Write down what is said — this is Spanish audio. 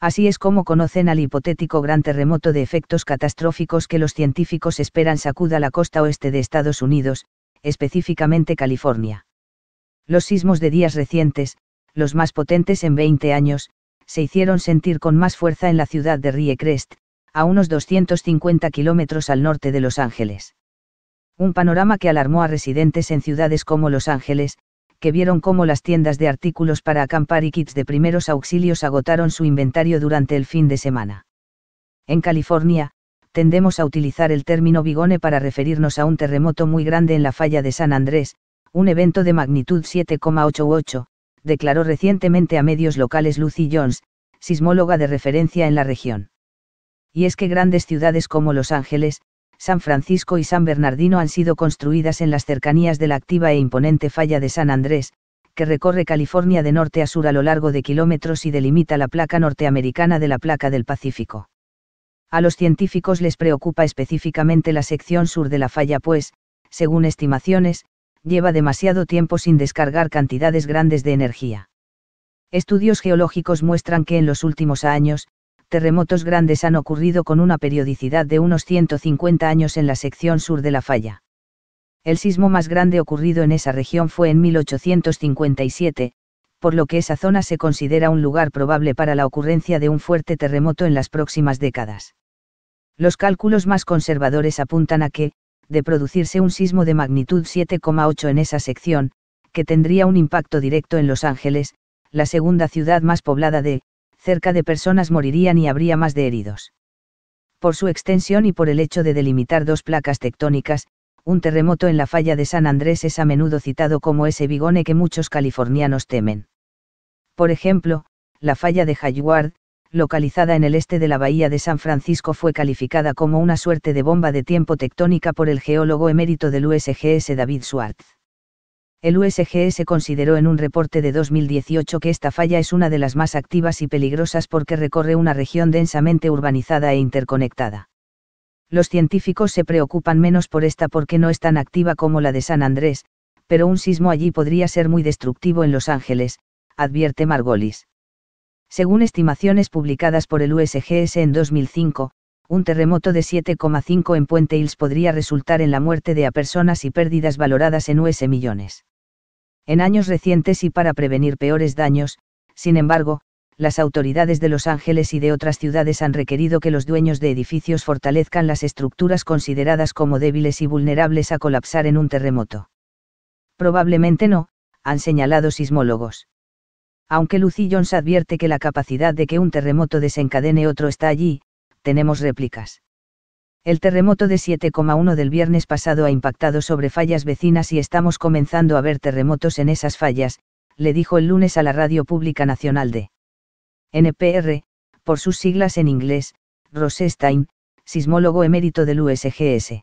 Así es como conocen al hipotético gran terremoto de efectos catastróficos que los científicos esperan sacuda la costa oeste de Estados Unidos, específicamente California. Los sismos de días recientes, los más potentes en 20 años, se hicieron sentir con más fuerza en la ciudad de Riecrest, a unos 250 kilómetros al norte de Los Ángeles. Un panorama que alarmó a residentes en ciudades como Los Ángeles, que vieron cómo las tiendas de artículos para acampar y kits de primeros auxilios agotaron su inventario durante el fin de semana. En California, tendemos a utilizar el término bigone para referirnos a un terremoto muy grande en la falla de San Andrés, un evento de magnitud 7,88, declaró recientemente a medios locales Lucy Jones, sismóloga de referencia en la región. Y es que grandes ciudades como Los Ángeles, San Francisco y San Bernardino han sido construidas en las cercanías de la activa e imponente falla de San Andrés, que recorre California de norte a sur a lo largo de kilómetros y delimita la placa norteamericana de la placa del Pacífico. A los científicos les preocupa específicamente la sección sur de la falla pues, según estimaciones, lleva demasiado tiempo sin descargar cantidades grandes de energía. Estudios geológicos muestran que en los últimos años, terremotos grandes han ocurrido con una periodicidad de unos 150 años en la sección sur de la falla. El sismo más grande ocurrido en esa región fue en 1857, por lo que esa zona se considera un lugar probable para la ocurrencia de un fuerte terremoto en las próximas décadas. Los cálculos más conservadores apuntan a que, de producirse un sismo de magnitud 7,8 en esa sección, que tendría un impacto directo en Los Ángeles, la segunda ciudad más poblada de cerca de personas morirían y habría más de heridos. Por su extensión y por el hecho de delimitar dos placas tectónicas, un terremoto en la falla de San Andrés es a menudo citado como ese bigone que muchos californianos temen. Por ejemplo, la falla de Hayward, localizada en el este de la bahía de San Francisco, fue calificada como una suerte de bomba de tiempo tectónica por el geólogo emérito del USGS David Schwartz. El USGS consideró en un reporte de 2018 que esta falla es una de las más activas y peligrosas porque recorre una región densamente urbanizada e interconectada. Los científicos se preocupan menos por esta porque no es tan activa como la de San Andrés, pero un sismo allí podría ser muy destructivo en Los Ángeles, advierte Margolis. Según estimaciones publicadas por el USGS en 2005, un terremoto de 7,5 en Puente Hills podría resultar en la muerte de a personas y pérdidas valoradas en US millones en años recientes y para prevenir peores daños, sin embargo, las autoridades de Los Ángeles y de otras ciudades han requerido que los dueños de edificios fortalezcan las estructuras consideradas como débiles y vulnerables a colapsar en un terremoto. Probablemente no, han señalado sismólogos. Aunque Lucy Jones advierte que la capacidad de que un terremoto desencadene otro está allí, tenemos réplicas. El terremoto de 7,1 del viernes pasado ha impactado sobre fallas vecinas y estamos comenzando a ver terremotos en esas fallas, le dijo el lunes a la Radio Pública Nacional de NPR, por sus siglas en inglés, Rosestein sismólogo emérito del USGS.